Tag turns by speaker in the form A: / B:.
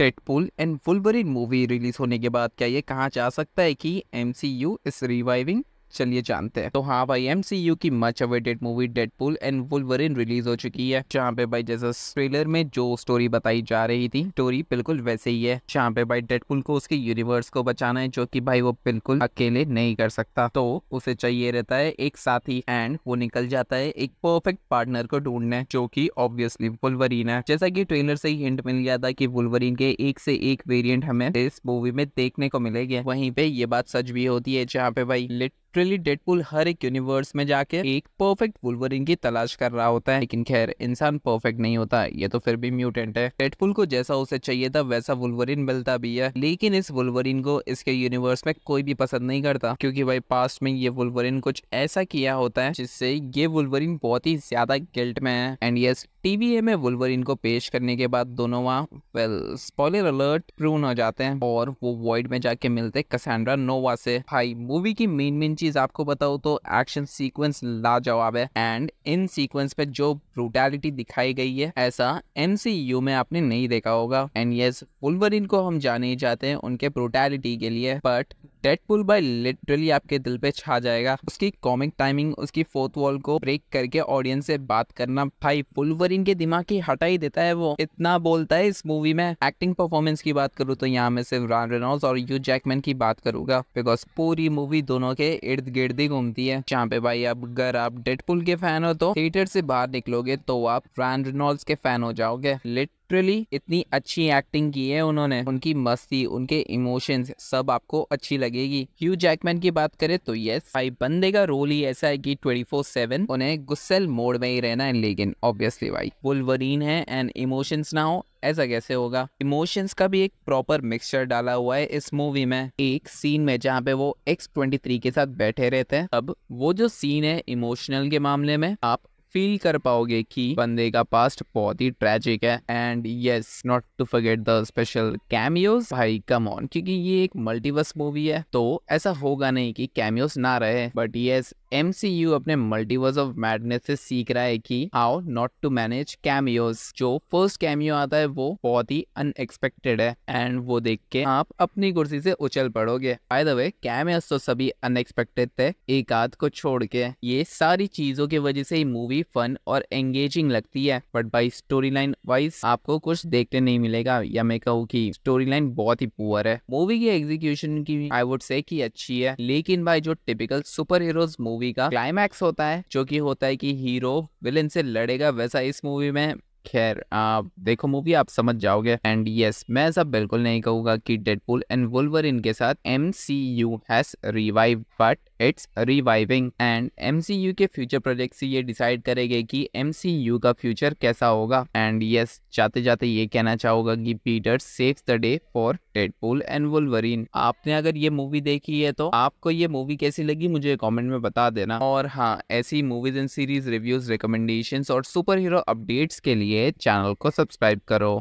A: Deadpool and Wolverine movie release होने के बाद क्या ये कहा जा सकता है कि एम इज रिवाइविंग चलिए जानते हैं तो हाँ भाई एमसीयू की much awaited movie pool and Wolverine release हो चुकी है जहाँ पे भाई जैसा ट्रेलर में जो स्टोरी बताई जा रही थी स्टोरी बिल्कुल वैसे ही है जहाँ पे भाई पुल को उसके यूनिवर्स को बचाना है जो की भाई वो बिल्कुल अकेले नहीं कर सकता तो उसे चाहिए रहता है एक साथी एंड वो निकल जाता है एक परफेक्ट पार्टनर को ढूंढने जो की ऑब्वियसली वुल्वरिन है जैसा की ट्रेलर से ही हिंट मिल गया था की वुल्वरिन के एक से एक वेरियंट हमें इस मूवी में देखने को मिलेगी वही पे ये बात सच भी होती है जहाँ पे भाई लिट लिटरली डेडपुल हर एक यूनिवर्स में जाके एक परफेक्ट वुल्वरिन की तलाश कर रहा होता है लेकिन खैर इंसान परफेक्ट नहीं होता ये तो फिर भी म्यूटेंट है डेडपुल को जैसा उसे चाहिए था वैसा वुलवरिन मिलता भी है लेकिन इस वुलवरिन को इसके यूनिवर्स में कोई भी पसंद नहीं करता क्योंकि भाई पास्ट में ये वुलवरिन कुछ ऐसा किया होता है जिससे ये वुलवरिन बहुत ही ज्यादा गिल्ट में है एंड यस टीवीए में वुलवरिन को पेश करने के बाद दोनों वहाँ वेल स्पॉइलर अलर्ट प्रून हो जाते हैं और वो वॉइड में जाके मिलते कसेंड्रा नोवा से भाई मूवी की मेन मेन चीज आपको बताओ तो एक्शन सीक्वेंस लाजवाब है एंड इन सीक्वेंस पे जो ब्रूटैलिटी दिखाई गई है ऐसा एमसीयू में आपने नहीं देखा होगा एंड यस वुलवरिन को हम जाने ही जाते हैं उनके ब्रूटैलिटी के लिए बट पुल बाय लिटरली आपके दिल पे छा जाएगा उसकी कॉमिक टाइमिंग उसकी फोर्थ वॉल को ब्रेक करके ऑडियंस से बात करना भाई फुलवरिन के दिमाग की हटा ही देता है वो इतना बोलता है इस मूवी में एक्टिंग परफॉर्मेंस की बात करूँ तो यहाँ मैं सिर्फ रान रेनॉल्स और यू जैकमैन की बात करूंगा बिकॉज पूरी मूवी दोनों के इर्द गिर्द ही घूमती है जहाँ पे भाई अब अगर आप डेडपुल के फैन हो तो थिएटर से बाहर निकलोगे तो आप रान रेनॉल्ड्स के फैन हो जाओगे लिट लिटरली इतनी अच्छी एक्टिंग की है उन्होंने उनकी मस्ती उनके इमोशंस सब आपको अच्छी लगेगी ह्यू जैकमैन की बात करें तो यस भाई बंदे का रोल ही ऐसा है कि 24/7 उन्हें गुस्सेल मोड में ही रहना है लेकिन ऑब्वियसली भाई वुलवरीन है एंड इमोशंस ना हो ऐसा कैसे होगा इमोशंस का भी एक प्रॉपर मिक्सचर डाला हुआ है इस मूवी में एक सीन में जहाँ पे वो एक्स ट्वेंटी थ्री के साथ बैठे रहते हैं अब वो जो सीन है इमोशनल के मामले में आप फील कर पाओगे कि बंदे का पास्ट बहुत ही ट्रेजिक है and yes not to forget the special cameos भाई कम ऑन क्योंकि ये एक मल्टीवर्स मूवी है तो ऐसा होगा नहीं कि कैमियोज ना रहे बट यस एम अपने मल्टीवर्स ऑफ मैडनेस से सीख रहा है कि how not to manage cameos जो फर्स्ट कैमियो आता है वो बहुत ही अनएक्सपेक्टेड है एंड वो देख के आप अपनी कुर्सी से उछल पड़ोगे बाय द वे कैमियोज तो सभी अनएक्सपेक्टेड थे एक आध को छोड़ के ये सारी चीजों की वजह से मूवी फन और एंगेजिंग लगती है but by story line wise आपको कुछ देखने नहीं मिलेगा या मैं कहूँ की स्टोरी लाइन बहुत ही पुअर है मूवी की एग्जीक्यूशन की आई वुड से की अच्छी है लेकिन भाई जो typical super heroes movie movie का क्लाइमैक्स होता है जो कि होता है कि हीरो विलन से लड़ेगा वैसा इस मूवी में खैर आप देखो मूवी आप समझ जाओगे एंड यस मैं ऐसा बिल्कुल नहीं कहूंगा कि डेडपुल एंड वुलवर इनके साथ M C U has revive but it's reviving and M C U के फ्यूचर प्रोजेक्ट से ये डिसाइड करेंगे कि एम सी यू का फ्यूचर कैसा होगा एंड यस जाते जाते ये कहना चाहूंगा कि Peter save the day for Deadpool and Wolverine आपने अगर ये मूवी देखी है तो आपको ये मूवी कैसी लगी मुझे कमेंट में बता देना और हाँ ऐसी movies and series reviews recommendation और सुपर हीरो अपडेट्स के लिए लिए चैनल को सब्सक्राइब करो